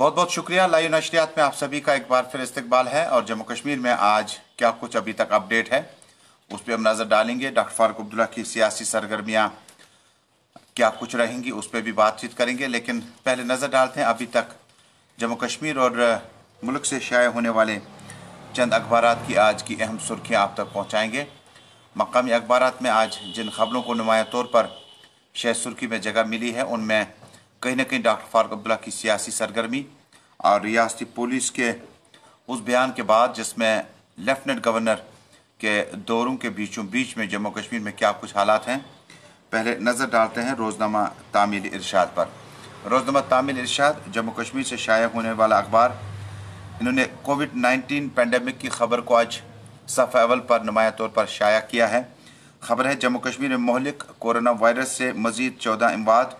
बहुत बहुत शुक्रिया लाइव नशरियात में आप सभी का एक बार फिर इस्तकबाल है और जम्मू कश्मीर में आज क्या कुछ अभी तक अपडेट है उस पर हम नज़र डालेंगे डॉक्टर फारूक अब्दुल्ला की सियासी सरगर्मियाँ क्या कुछ रहेंगी उस पर भी बातचीत करेंगे लेकिन पहले नज़र डालते हैं अभी तक जम्मू कश्मीर और मुल्क से शाये होने वाले चंद अखबार की आज की अहम सुर्खियाँ आप तक पहुँचाएँगे मकामी अखबार में आज जिन खबरों को नुमाया तौर पर शह सुर्खी में जगह मिली है उनमें कहीं ना कहीं डॉक्टर फारूक अब्दुल्ला की सियासी सरगर्मी और रियासती पुलिस के उस बयान के बाद जिसमें लेफ्टिनेंट गवर्नर के दौरों के बीचों बीच में जम्मू कश्मीर में क्या कुछ हालात हैं पहले नज़र डालते हैं रोज़नामा तामील इरशाद पर रोज़नामा तामील इरशाद जम्मू कश्मीर से शाया होने वाला अखबार इन्होंने कोविड नाइन्टीन पेंडेमिक की खबर को आज सफ़ अवल पर नुमाया तौर पर शाया किया है खबर है जम्मू कश्मीर में मोहलिक कोरोना वायरस से मजीद चौदह इमवाद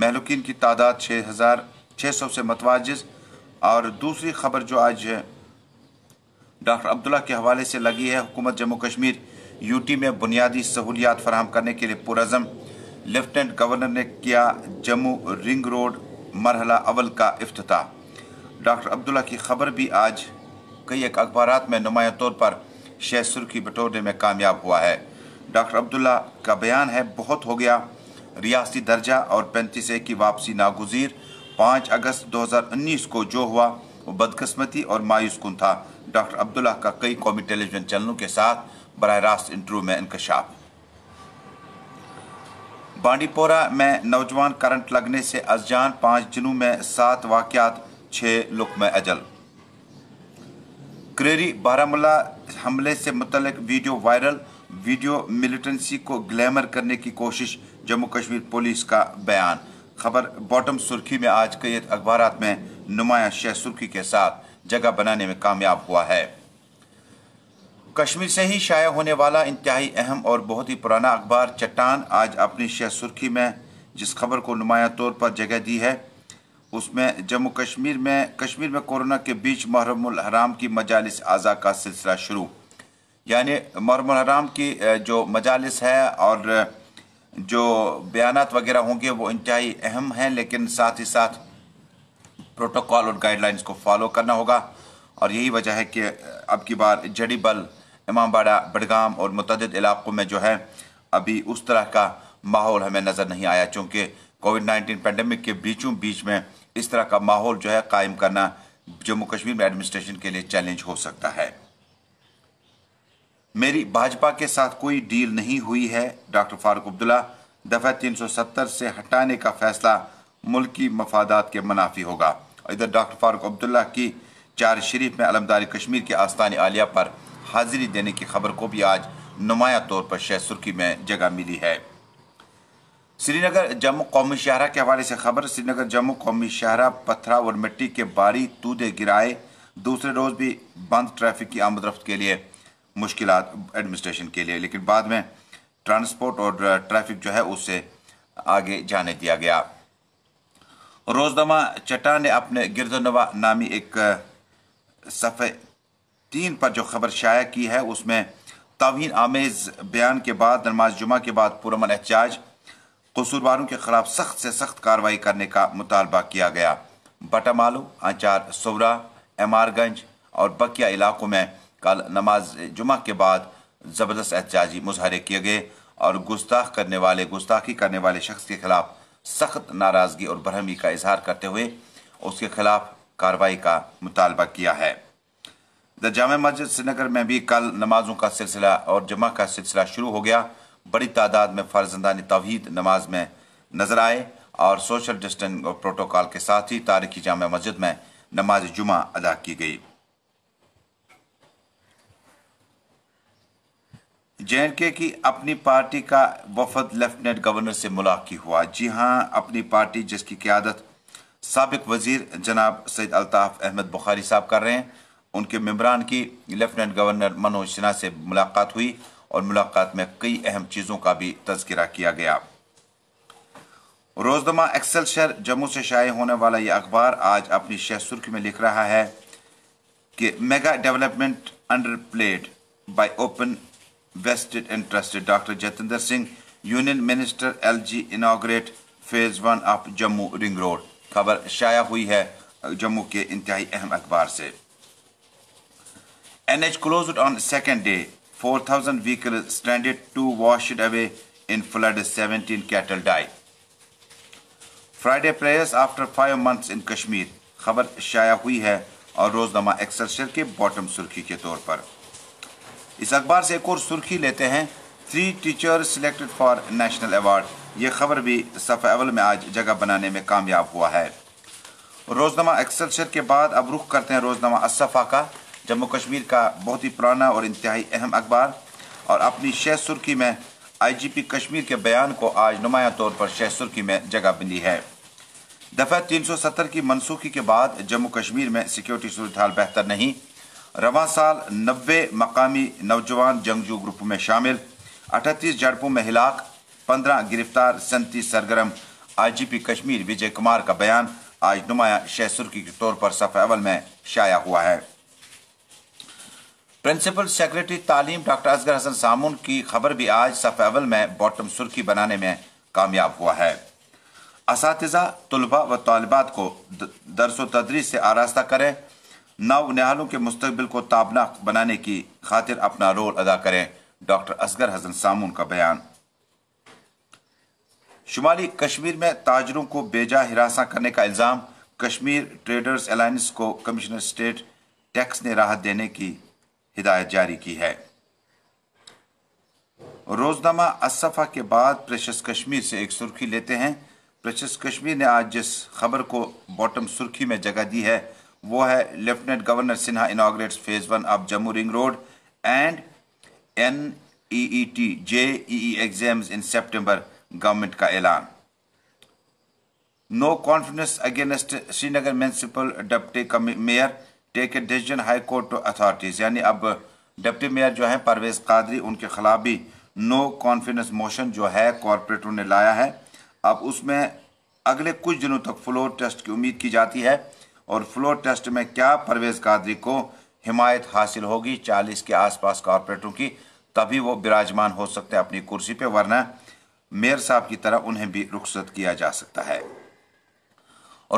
महलुकिन की तादाद छः हज़ार छः सौ से मतवाज़ और दूसरी खबर जो आज डॉक्टर अब्दुल्ला के हवाले से लगी है हुकूमत जम्मू कश्मीर यूटी में बुनियादी सहूलियात फराम करने के लिए पुरज़म लेफ्टिनेंट गवर्नर ने किया जम्मू रिंग रोड मरहला अवल का अफ्ताह डॉक्टर अब्दुल्ला की खबर भी आज कई एक अखबार में नुमाया तौर पर शह सुर्खी बटोरने में कामयाब हुआ है डॉक्टर अब्दुल्ला का बयान है बहुत हो गया रियासी दर्जा और पैंतीस ए की वापसी नागुजीर पाँच अगस्त दो हजार उन्नीस को जो हुआ वो बदकस्मती और मायूस कन था डॉक्टर अब्दुल्ला का कई कौमी टेलीविजन चैनलों के साथ बरह रास्त इंटरव्यू में इंकशाफ बांडीपोरा में नौजवान करंट लगने से अजान पाँच दिनों में सात वाक़ात छः लुकम अजल करेरी बारामूला हमले से मुतलिक वीडियो वायरल वीडियो मिलिटेंसी को ग्लैमर करने की कोशिश जम्मू कश्मीर पुलिस का बयान खबर बॉटम सुर्खी में आज कई अखबार में नुमाया शह सुर्खी के साथ जगह बनाने में कामयाब हुआ है कश्मीर से ही शाया होने वाला इंतहाई अहम और बहुत ही पुराना अखबार चट्टान आज अपनी शह सुर्खी में जिस खबर को नुमाया तौर पर जगह दी है उसमें जम्मू कश्मीर में कश्मीर में कोरोना के बीच महरमुल हराम की मजालिस आज़ा का सिलसिला शुरू यानी महरमुल हराम की जो मजालिस है और जो बयान वगैरह होंगे वो इंतहाई अहम हैं लेकिन साथ ही साथ प्रोटोकॉल और गाइडलाइंस को फॉलो करना होगा और यही वजह है कि अब की बार जड़ी बल इमामबाड़ा बडगाम और मतद इलाकों में जो है अभी उस तरह का माहौल हमें नज़र नहीं आया चूँकि कोविड नाइन्टीन पेंडेमिक के बीचों बीच में इस तरह का माहौल जो है कायम करना जम्मू कश्मीर में एडमिनिस्ट्रेशन के लिए चैलेंज हो सकता है मेरी भाजपा के साथ कोई डील नहीं हुई है डॉक्टर फारूक अब्दुल्ला दफ़ा 370 से हटाने का फैसला मुल्की मफादात के मुनाफी होगा इधर डॉक्टर फारूक अब्दुल्ला की चार शरीफ में अलमदारी कश्मीर के आस्थानी आलिया पर हाजिरी देने की खबर को भी आज नुमाया तौर पर शह सुर्खी में जगह मिली है श्रीनगर जम्मू कौमी शाहरा के हवाले से खबर श्रीनगर जम्मू कौमी शाहरा पत्थरा और मिट्टी के बारी तूदे गिराए दूसरे रोज़ भी बंद ट्रैफिक की आमदरफ्त के लिए मुश्किल एडमिनिस्ट्रेशन के लिए लेकिन बाद में ट्रांसपोर्ट और ट्रैफिक जो है उससे आगे जाने दिया गया रोजनामा चटा ने अपने गिरदनवा नामी एक सफ़े तीन पर जो खबर शाया की है उसमें तवीन आमेज़ बयान के बाद नमाज जुमा के बाद पुरमन एहतजाज कसूरवारों के खिलाफ सख्त से सख्त कार्रवाई करने का मुतालबा किया गया बटामालू आचार सौरा एमारगंज और बकिया इलाकों में कल नमाज जुमा के बाद ज़बरदस्त एहतजाजी मुजहरे किए गए और गुस्ताख करने वाले गुस्ताखी करने वाले शख्स के खिलाफ सख्त नाराज़गी और बरहमी का इजहार करते हुए उसके खिलाफ कार्रवाई का मुतालबा किया है द जाम मस्जिद श्रीनगर में भी कल नमाजों का सिलसिला और जमा का सिलसिला शुरू हो गया बड़ी तादाद में फर्जंदानी तोहद नमाज में नजर आए और सोशल डिस्टेंस और प्रोटोकॉल के साथ ही तारीखी जाम मस्जिद में नमाज जुमा अदा की गई जे की अपनी पार्टी का वफद लेफ्टिनेंट गवर्नर से मुलाकी हुआ जी हाँ अपनी पार्टी जिसकी क्यादत सबक वजीर जनाब सैद अल्ताफ़ अहमद बुखारी साहब कर रहे हैं उनके मम्बरान की लेफ्टिनेंट गवर्नर मनोज सिन्हा से मुलाकात हुई और मुलाकात में कई अहम चीज़ों का भी तस्करा किया गया रोजदमा एक्सल शहर जम्मू से शाये होने वाला ये अखबार आज अपनी शह सुर्खी में लिख रहा है कि mega development underplayed by open vested and trusted. Dr. Jatinder Singh, Union Minister LG inaugurate phase one of Jammu ring road खबर शाया हुई है जम्मू के इंतहाई अहम अखबार से N H close on second day four thousand vehicle stranded to wash away in flood seventeen cattle die Friday prayers after five months in Kashmir खबर शाया हुई है और रोजनामा एक्सरसर के बॉटम सुर्खी के तौर पर इस अखबार से एक और सुर्खी लेते हैं three teacher selected for national award ये खबर भी सफ़ अवल में आज जगह बनाने में कामयाब हुआ है रोजनामा एक्सलशर के बाद अब रुख करते हैं रोजनामा असफ़ा का जम्मू कश्मीर का बहुत ही पुराना और इंतहाई अहम अखबार और अपनी शह सुर्खी में आईजीपी कश्मीर के बयान को आज नुमाया तौर पर शह सुर्खी में जगह मिली है दफ़ा 370 की मनसूखी के बाद जम्मू कश्मीर में सिक्योरिटी सूरत बेहतर नहीं रवा साल नब्बे मकामी नौजवान जंगजू ग्रुप में शामिल अठतीस झड़पों में हिलाक पंद्रह गिरफ्तार सैंतीस सरगर्म आईजीपी कश्मीर विजय कुमार का बयान आज नुमाया शह सुर्खी के तौर पर सफ़ अवल में शाया हुआ है प्रिंसिपल सेक्रेटरी तालीम डॉक्टर असगर हसन सामून की खबर भी आज सफ़ अवल में बॉटम सुर्खी बनाने में कामयाब हुआ है इसलबा व तालबात को दरसो तदरीस से आरास्ता करें नहालों के मुस्तबिल को ताबनाक बनाने की खातिर अपना रोल अदा करें डॉक्टर असगर हसन सामून का बयान शुमाली कश्मीर में ताजरों को बेजा हिरासा करने का इल्ज़ाम कश्मीर ट्रेडर्स अलाइंस को कमिश्नर स्टेट टैक्स ने राहत देने की हिदायत जारी की है रोजनामा असफ़ा के बाद प्रेशस कश्मीर से एक सुर्खी लेते हैं प्रेशस कश्मीर ने आज जिस खबर को बॉटम सुर्खी में जगह दी है वो है lieutenant governor Sinha inaugurate phase one of Jammu ring road and N E E T J E E exams in September government का ऐलान no confidence against Srinagar municipal deputy mayor take a decision high court to authorities यानी अब deputy mayor जो है परवेज़ कादरी उनके खिलाफ भी no confidence motion जो है कॉरपोरेटरों ने लाया है अब उसमें अगले कुछ दिनों तक फ्लोर टेस्ट की उम्मीद की जाती है और फ्लोर टेस्ट में क्या परवेज़ कादरी को हिमायत हासिल होगी चालीस के आसपास कॉरपोरेटरों की तभी वो विराजमान हो सकते हैं अपनी कुर्सी पर वरना मेयर साहब की तरह उन्हें भी रुखसत किया जा सकता है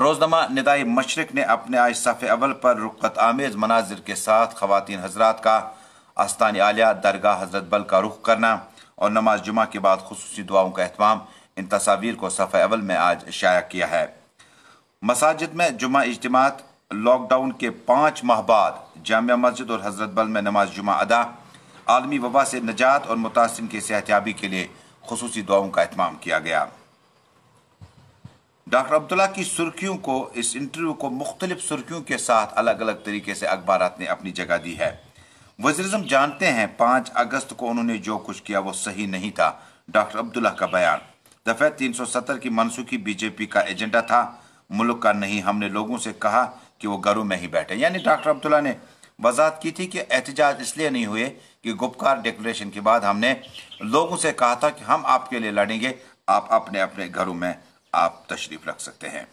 रोजनामा निदाई मशरक ने अपने आज सफ़े अवल पर रुकत आमेज़ मनाजिर के साथ खातन हजरात का आस्तान आलिया दरगाह हजरत बल का रुख करना और नमाज जुमा के बाद खसूसी दुआओं का अहतमाम इन तस्वीर को सफ़े अवल में आज शाया किया है मसाजिद में जुमा इजमात लॉकडाउन के पाँच माह बाद जामिया मस्जिद और हजरत बल में नमाज जुमा अदा आलमी वबा से नजात और मुतासिम की सेहतियाबी के लिए खसूस दुआओं का अहतमाम किया गया डॉक्टर अब्दुल्ला की सुर्खियों को इस इंटरव्यू को मुख्तलिफ सुर्खियों के साथ अलग अलग तरीके से अखबार ने अपनी जगह दी है अजम जानते हैं पाँच अगस्त को उन्होंने जो कुछ किया वो सही नहीं था डॉक्टर अब्दुल्ला का बयान दफे तीन सौ सत्तर की मनसूखी बीजेपी का एजेंडा था मुल्क का नहीं हमने लोगों से कहा कि वो घरों में ही बैठे यानी डॉक्टर अब्दुल्ला ने वजाहत की थी कि एहतजाज इसलिए नहीं हुए कि गुपकार डिक्लेरेशन के बाद हमने लोगों से कहा था कि हम आपके लिए लड़ेंगे आप अपने अपने घरों में आप तशरीफ रख सकते हैं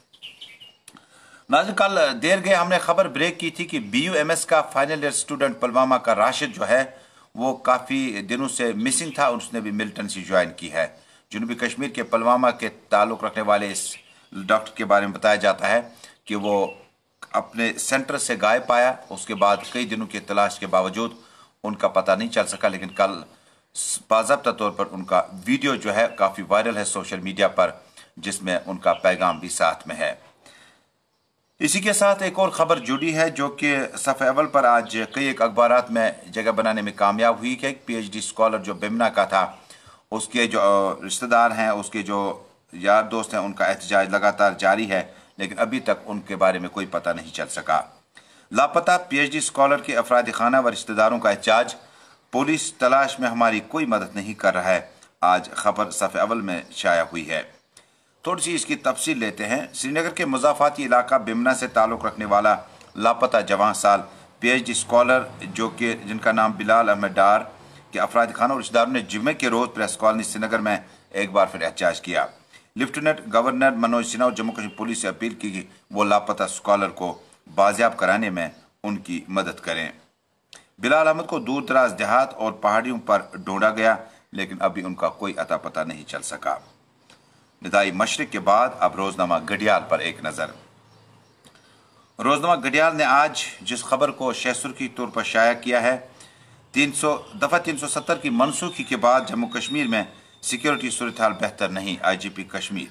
नाजर कल देर गए हमने खबर ब्रेक की थी कि बी यू एम एस का फाइनल ईयर स्टूडेंट पुलवामा का राशिद जो है वो काफ़ी दिनों से मिसिंग था उसने भी मिलिटेंसी ज्वाइन की है जनूबी कश्मीर के पुलवामा के ताल्लुक़ रखने वाले इस डॉक्टर के बारे में बताया जाता है कि वो अपने सेंटर से गायब पाया उसके बाद कई दिनों की तलाश के बावजूद उनका पता नहीं चल सका लेकिन कल बाबा तौर पर उनका वीडियो जो है काफ़ी वायरल है सोशल मीडिया पर जिसमें उनका पैगाम भी साथ में है इसी के साथ एक और खबर जुड़ी है जो कि सफेवल अवल पर आज कई एक अखबार में जगह बनाने में कामयाब हुई कि एक पीएचडी स्कॉलर जो बेमना का था उसके जो रिश्तेदार हैं उसके जो यार दोस्त हैं उनका एहतजाज लगातार जारी है लेकिन अभी तक उनके बारे में कोई पता नहीं चल सका लापता पीएचडी स्कॉलर के अफराद खाना व रिश्तेदारों का एहतजाज पुलिस तलाश में हमारी कोई मदद नहीं कर रहा है आज खबर सफ़ अवल में शाया हुई है थोड़ी सी इसकी तफसील लेते हैं श्रीनगर के मुजाफाती इलाका बिमना से ताल्लुक़ रखने वाला लापता जवान साल पीएचडी स्कॉलर जो कि जिनका नाम बिलाल अहमद डार के अफराद खाना और रिश्तेदारों ने जुमे के रोज़ प्रेस कॉलोनी श्रीनगर में एक बार फिर एहतजाज किया लेफ्टिनेंट गवर्नर मनोज सिन्हा और जम्मू कश्मीर पुलिस से अपील की कि वो लापता स्कॉलर को बाजियाब कराने में उनकी मदद करें बिलाल अहमद को दूर दराज देहात और पहाड़ियों पर ढूंढा गया लेकिन अभी उनका कोई अता पता नहीं चल सका निदाई मशरक के बाद अब रोजनामा गडियाल पर एक नज़र रोजनामा गडियाल ने आज जिस खबर को शहसुर की तौर पर शाया किया है तीन सौ दफ़ा तीन सौ सत्तर की मनसूखी के बाद जम्मू कश्मीर में सिक्योरिटी सूरत हाल बेहतर नहीं आईजीपी कश्मीर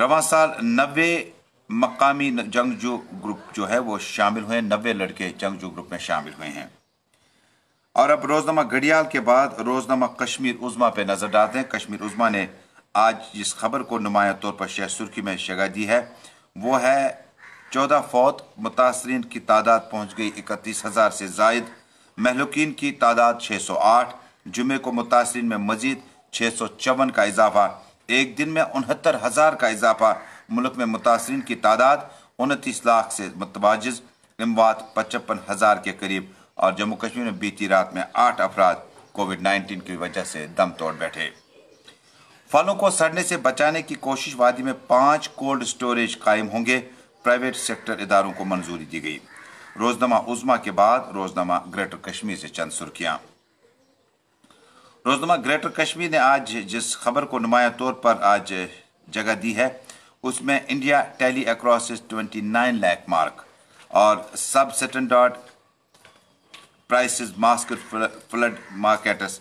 रवा साल नबे मकामी जंगजू ग्रुप जो है वो शामिल हुए नबे लड़के जंगजू ग्रुप में शामिल हुए हैं और अब रोजनामा घड़ियाल के बाद रोजनामा कश्मीर उजमा पे नजर डालते हैं कश्मीर उजमा ने आज जिस खबर को नुमाया तौर पर शह सुर्खी में जगह दी है वो है चौदह फौत मुतासरीन की तादाद पहुंच गई इकतीस हज़ार से जायद महलुकिन की तादाद छः सौ आठ जुमे को मुतासरी में मजीद छः सौ चौवन का इजाफा एक दिन में उनहत्तर हज़ार का इजाफा मुल्क में मुतासरी की तादाद उनतीस लाख से मुतवाजिज अमवात पचपन हज़ार के करीब और जम्मू कश्मीर में बीती रात में आठ अफराद कोविड नाइन्टीन की वजह से दम तोड़ बैठे फलों को सड़ने से बचाने की कोशिश वादी में पाँच कोल्ड स्टोरेज कायम होंगे प्राइवेट सेक्टर इदारों को मंजूरी दी गई रोजनामा उजमा के बाद रोजनामा ग्रेटर कश्मीर से चंद सुर्खियाँ रोजनमा ग्रेटर कश्मीर ने आज जिस खबर को नुमाया तौर पर आज जगह दी है उसमें India tally across is nine lakh mark और सब standard price mask flood markets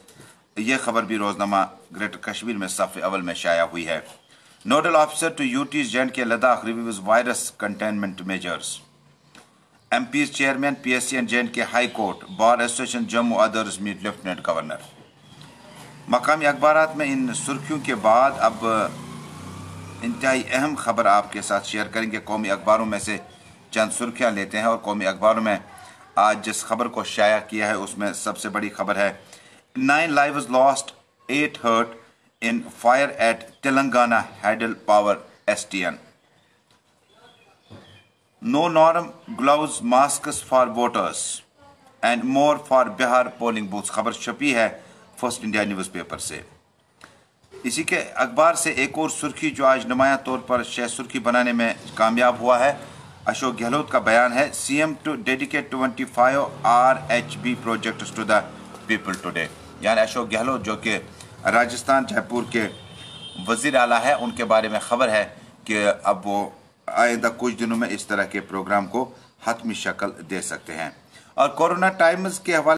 यह खबर भी रोजनामा ग्रेटर कश्मीर में सफ़ अवल में शाया हुई है nodal officer to UT J K Ladakh reviews virus containment measures M P chairman P S C and J K high court bar association Jammu others meet lieutenant governor मकामी अखबार में इन सुर्खियों के बाद अब इंतहाई अहम खबर आपके साथ शेयर करेंगे कौमी अखबारों में से चंद सुर्खियाँ लेते हैं और कौमी अखबारों में आज जिस खबर को शाया किया है उसमें सबसे बड़ी खबर है nine lives lost eight hurt in fire at Telangana hydel power S T N no norm glove mask for voters and more for Bihar polling booth खबर छपी है फर्स्ट इंडिया न्यूज़पेपर से इसी के अखबार से एक और सुर्खी जो आज नुमाया तौर पर शह सुर्खी बनाने में कामयाब हुआ है अशोक गहलोत का बयान है CM to dedicate twenty five R H B project to the people today यानी अशोक गहलोत जो कि राजस्थान जयपुर के वजीर आला है उनके बारे में खबर है कि अब वो आइंदा कुछ दिनों में इस तरह के प्रोग्राम को हतमी शक्ल दे सकते हैं और कोरोना टाइम्स के हवाले